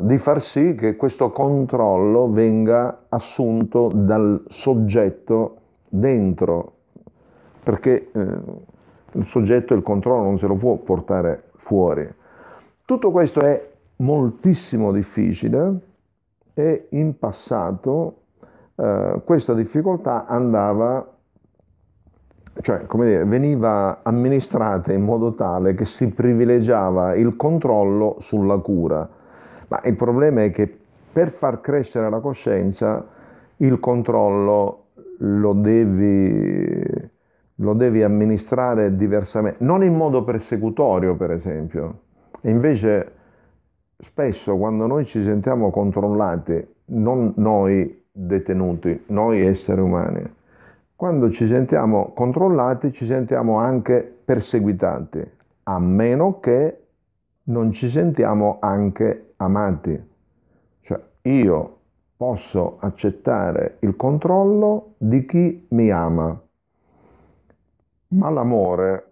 di far sì che questo controllo venga assunto dal soggetto dentro, perché eh, il soggetto il controllo non se lo può portare fuori. Tutto questo è moltissimo difficile e in passato eh, questa difficoltà andava, cioè come dire, veniva amministrata in modo tale che si privilegiava il controllo sulla cura ma il problema è che per far crescere la coscienza il controllo lo devi, lo devi amministrare diversamente, non in modo persecutorio per esempio. Invece spesso quando noi ci sentiamo controllati, non noi detenuti, noi esseri umani, quando ci sentiamo controllati ci sentiamo anche perseguitati, a meno che non ci sentiamo anche amati. Cioè io posso accettare il controllo di chi mi ama, ma l'amore,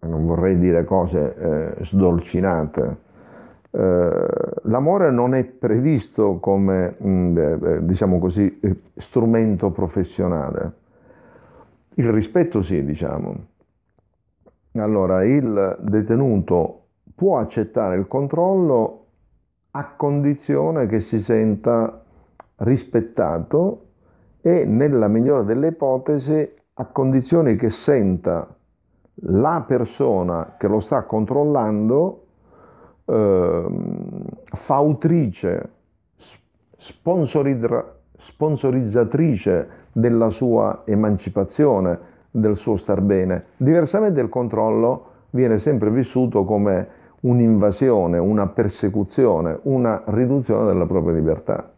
non vorrei dire cose eh, sdolcinate, eh, l'amore non è previsto come, mm, eh, eh, diciamo così, strumento professionale. Il rispetto sì, diciamo. Allora, il detenuto può accettare il controllo a condizione che si senta rispettato e nella migliore delle ipotesi a condizione che senta la persona che lo sta controllando eh, fautrice, sponsorizzatrice della sua emancipazione, del suo star bene. Diversamente il controllo viene sempre vissuto come un'invasione, una persecuzione, una riduzione della propria libertà.